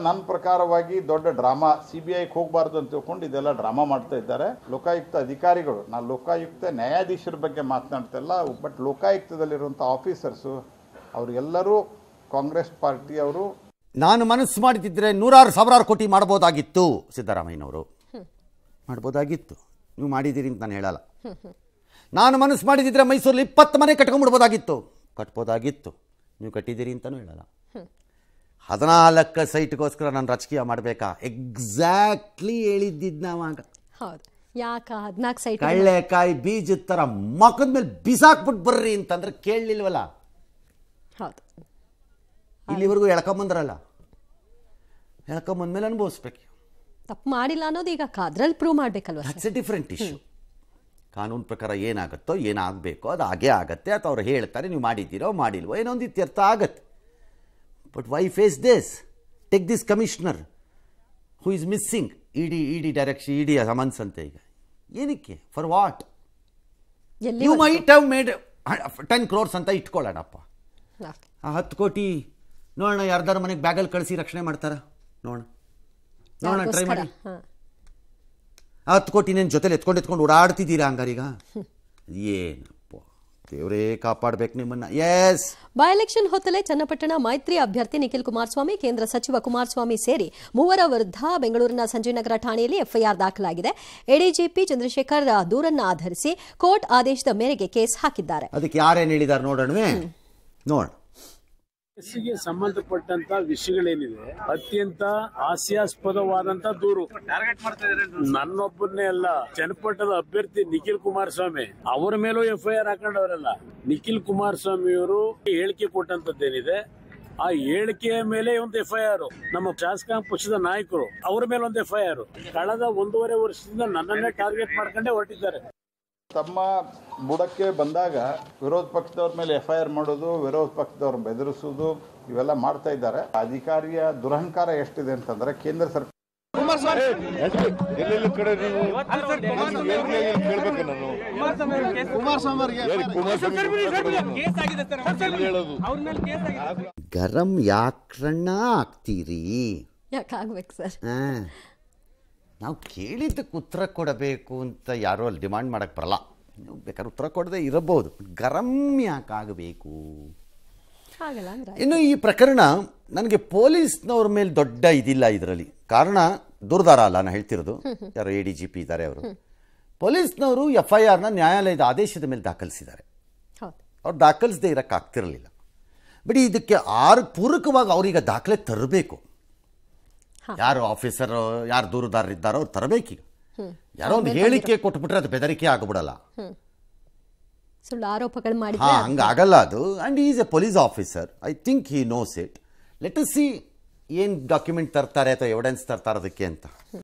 ನನ್ನ ಪ್ರಕಾರವಾಗಿ ದೊಡ್ಡ ಡ್ರಾಮಾ ಸಿ ಬಿ ಹೋಗಬಾರ್ದು ಅಂತ ತಿಳ್ಕೊಂಡು ಇದೆಲ್ಲ ಡ್ರಾಮಾ ಮಾಡ್ತಾ ಇದ್ದಾರೆ ಲೋಕಾಯುಕ್ತ ಅಧಿಕಾರಿಗಳು ನಾನು ಲೋಕಾಯುಕ್ತ ನ್ಯಾಯಾಧೀಶರ ಬಗ್ಗೆ ಮಾತನಾಡ್ತಿಲ್ಲ ಬಟ್ ಲೋಕಾಯುಕ್ತದಲ್ಲಿರುವಂಥ ಆಫೀಸರ್ಸು ಅವರೆಲ್ಲರೂ ಕಾಂಗ್ರೆಸ್ ಪಾರ್ಟಿ ಅವರು ನಾನು ಮನಸ್ಸು ಮಾಡಿದ್ರೆ ನೂರಾರು ಸಾವಿರಾರು ಕೋಟಿ ಮಾಡ್ಬೋದಾಗಿತ್ತು ಸಿದ್ದರಾಮಯ್ಯನವರು ಮಾಡ್ಬೋದಾಗಿತ್ತು ನೀವು ಮಾಡಿದ್ದೀರಿ ಅಂತ ನಾನು ಹೇಳಲ್ಲ ನಾನು ಮನಸ್ಸು ಮಾಡಿದ್ರೆ ಮೈಸೂರಲ್ಲಿ ಇಪ್ಪತ್ತು ಮನೆ ಕಟ್ಕೊಂಡ್ಬಿಡ್ಬೋದಾಗಿತ್ತು ಕಟ್ಬೋದಾಗಿತ್ತು ನೀವು ಕಟ್ಟಿದ್ದೀರಿ ಅಂತಲೂ ಹೇಳಲ್ಲ ಹದಿನಾಲ್ಕು ಸೈಟ್ಗೋಸ್ಕರ ನಾನು ರಾಜಕೀಯ ಮಾಡಬೇಕಾ ಎಕ್ಸಾಕ್ಟ್ಲಿ ಹೇಳಿದ್ದಿದ್ದು ನಾವು ಹೌದು ಯಾಕ ಹದಿನಾಲ್ಕು ಸೈಟ್ ಕಳ್ಳೆಕಾಯಿ ಬೀಜದ ಥರ ಮಕ್ಕದ ಮೇಲೆ ಬಿಸಾಕ್ಬಿಟ್ಟು ಬರ್ರಿ ಅಂತಂದ್ರೆ ಕೇಳಲಿಲ್ವಲ್ಲ ಹೌದು ಇಲ್ಲಿವರೆಗೂ ಎಳ್ಕೊಂಬಂದ್ರಲ್ಲ ಎಳ್ಕೊಂಬಂದ್ಮೇಲೆ ಅನುಭವಿಸ್ಬೇಕು ತಪ್ಪು ಮಾಡಿಲ್ಲ ಅನ್ನೋದು ಈಗ ಅದ್ರಲ್ಲಿ ಪ್ರೂವ್ ಮಾಡಬೇಕಲ್ವ ಡಿಫ್ರೆಂಟ್ ಇಶ್ಯೂ ಕಾನೂನು ಪ್ರಕಾರ ಏನಾಗುತ್ತೋ ಏನಾಗಬೇಕೋ ಅದು ಹಾಗೇ ಆಗತ್ತೆ ಅಥವಾ ಅವ್ರು ಹೇಳ್ತಾರೆ ನೀವು ಮಾಡಿದ್ದೀರೋ ಮಾಡಿಲ್ವೋ ಏನೋ ಒಂದು ಇತ್ಯರ್ಥ ಆಗತ್ತೆ but why face this take this commissioner who is missing E D E D direction E D summons ಅಂತ ಈಗ ಏನಕ್ಕೆ for what you might've made ten crores ಅಂತ ಇಟ್ಕೊಳ್ಳೋಣಪ್ಪ ಆ ಹತ್ತು ಕೋಟಿ ನೋಡೋಣ ಯಾರ್ದಾರು ಮನೆಗೆ ಬ್ಯಾಗಲ್ಲಿ ಕಳಿಸಿ ರಕ್ಷಣೆ ಮಾಡ್ತಾರ ನೋಡೋಣ ನೋಡೋಣ ಟ್ರೈ ಮಾಡಿ ಆ ಹತ್ತು ಕೋಟಿ ಜೊತೆಲಿ ಎತ್ಕೊಂಡು ಎತ್ಕೊಂಡು ಓಡಾಡ್ತಿದ್ದೀರಾ ಹಂಗಾರೀಗ ಏನು ದೇವರೇ ಕಾಪಾಡಬೇಕು ನಿಮ್ಮನ್ನ ಎಸ್ ಬೈ ಎಲೆಕ್ಷನ್ ಹೊತ್ತಲೇ ಚನ್ನಪಟ್ಟಣ ಮೈತ್ರಿ ಅಭ್ಯರ್ಥಿ ನಿಖಿಲ್ ಕುಮಾರಸ್ವಾಮಿ ಕೇಂದ್ರ ಸಚಿವ ಕುಮಾರಸ್ವಾಮಿ ಸೇರಿ ಮೂವರ ವಿರುದ್ಧ ಬೆಂಗಳೂರಿನ ಸಂಜಯನಗರ ಠಾಣೆಯಲ್ಲಿ ಎಫ್ಐಆರ್ ದಾಖಲಾಗಿದೆ ಎಡಿಜಿಪಿ ಚಂದ್ರಶೇಖರ್ ದೂರನ್ನ ಆಧರಿಸಿ ಕೋರ್ಟ್ ಆದೇಶದ ಮೇರೆಗೆ ಕೇಸ್ ಹಾಕಿದ್ದಾರೆ ಅದಕ್ಕೆ ಯಾರೇನು ಹೇಳಿದ್ದಾರೆ ನೋಡೋಣ ನೋಡೋಣ ಎಸ್ಸಿಗೆ ಸಂಬಂಧಪಟ್ಟಂತ ವಿಷಯಗಳೇನಿದೆ ಅತ್ಯಂತ ಹಾಸ್ಯಾಸ್ಪದವಾದಂತ ದೂರು ನನ್ನೊಬ್ಬರನ್ನೇ ಅಲ್ಲ ಚನ್ನಪಟ್ಟದ ಅಭ್ಯರ್ಥಿ ನಿಖಿಲ್ ಕುಮಾರಸ್ವಾಮಿ ಅವರ ಮೇಲೂ ಎಫ್ಐಆರ್ ಹಾಕೊಂಡವರಲ್ಲ ನಿಖಿಲ್ ಕುಮಾರಸ್ವಾಮಿಯವರು ಹೇಳಿಕೆ ಕೊಟ್ಟಂತದ್ದೇನಿದೆ ಆ ಹೇಳಿಕೆಯ ಮೇಲೆ ಒಂದು ಎಫ್ಐಆರ್ ನಮ್ಮ ಶಾಸಕಾಂಗ ಪಕ್ಷದ ನಾಯಕರು ಅವರ ಮೇಲೆ ಒಂದು ಎಫ್ಐಆರ್ ಕಳೆದ ಒಂದೂವರೆ ವರ್ಷದಿಂದ ನನ್ನನ್ನೇ ಟಾರ್ಗೆಟ್ ಮಾಡ್ಕೊಂಡೇ ಹೊರಟಿದ್ದಾರೆ ತಮ್ಮ ಬುಡಕ್ಕೆ ಬಂದಾಗ ವಿರೋಧ ಪಕ್ಷದವ್ರ ಮೇಲೆ ಎಫ್ ಐ ಆರ್ ಮಾಡೋದು ವಿರೋಧ ಪಕ್ಷದವ್ರ ಬೆದರಿಸೋದು ಇವೆಲ್ಲ ಮಾಡ್ತಾ ಇದ್ದಾರೆ ಅಧಿಕಾರಿಯ ದುರಹಂಕಾರ ಎಷ್ಟಿದೆ ಅಂತಂದ್ರೆ ಕೇಂದ್ರ ಸರ್ಕಾರ ಗರಂ ಯಾಕ್ರಣ್ಣ ಆಗ್ತೀರಿ ಯಾಕಾಗ್ಬೇಕು ಸರ್ ನಾವು ಕೇಳಿದ್ದಕ್ಕೆ ಉತ್ತರ ಕೊಡಬೇಕು ಅಂತ ಯಾರೋ ಅಲ್ಲಿ ಡಿಮಾಂಡ್ ಮಾಡೋಕ್ಕೆ ಬರಲ್ಲ ನೀವು ಬೇಕಾದ್ರೆ ಉತ್ತರ ಕೊಡದೆ ಇರಬಹುದು ಗರಂ ಯಾಕಾಗಬೇಕು ಇನ್ನು ಈ ಪ್ರಕರಣ ನನಗೆ ಪೊಲೀಸ್ನವ್ರ ಮೇಲೆ ದೊಡ್ಡ ಇದಿಲ್ಲ ಇದರಲ್ಲಿ ಕಾರಣ ದುರ್ದಾರ ಅಲ್ಲ ನಾನು ಹೇಳ್ತಿರೋದು ಯಾರು ಎ ಡಿ ಜಿ ಪಿ ಇದ್ದಾರೆ ಅವರು ಪೊಲೀಸ್ನವರು ಎಫ್ ಐ ಆರ್ನ ನ್ಯಾಯಾಲಯದ ಆದೇಶದ ಮೇಲೆ ದಾಖಲಿಸಿದ್ದಾರೆ ಅವ್ರು ದಾಖಲಿಸದೆ ಇರೋಕ್ಕಾಗ್ತಿರಲಿಲ್ಲ ಬಟ್ ಇದಕ್ಕೆ ಆರು ಪೂರಕವಾಗಿ ಅವ್ರಿಗೆ ದಾಖಲೆ ತರಬೇಕು ಯಾರು ಆಫೀಸರ್ ಯಾರು ದೂರದಾರರಿದ್ದಾರೋ ಅವ್ರು ತರಬೇಕೀಗ ಯಾರೋ ಒಂದು ಹೇಳಿಕೆ ಕೊಟ್ಬಿಟ್ರೆ ಅದು ಬೆದರಿಕೆ ಆಗಿಬಿಡಲ್ಲ ಸುಳ್ಳು ಆರೋಪಗಳು ಮಾಡಿ ಆಗಲ್ಲ ಅದು and is a police officer I think he knows it let see ಏನ್ ಡಾಕ್ಯುಮೆಂಟ್ ತರ್ತಾರೆ ಅಥವಾ ಎವಿಡೆನ್ಸ್ ತರ್ತಾರೆ ಅದಕ್ಕೆ ಅಂತ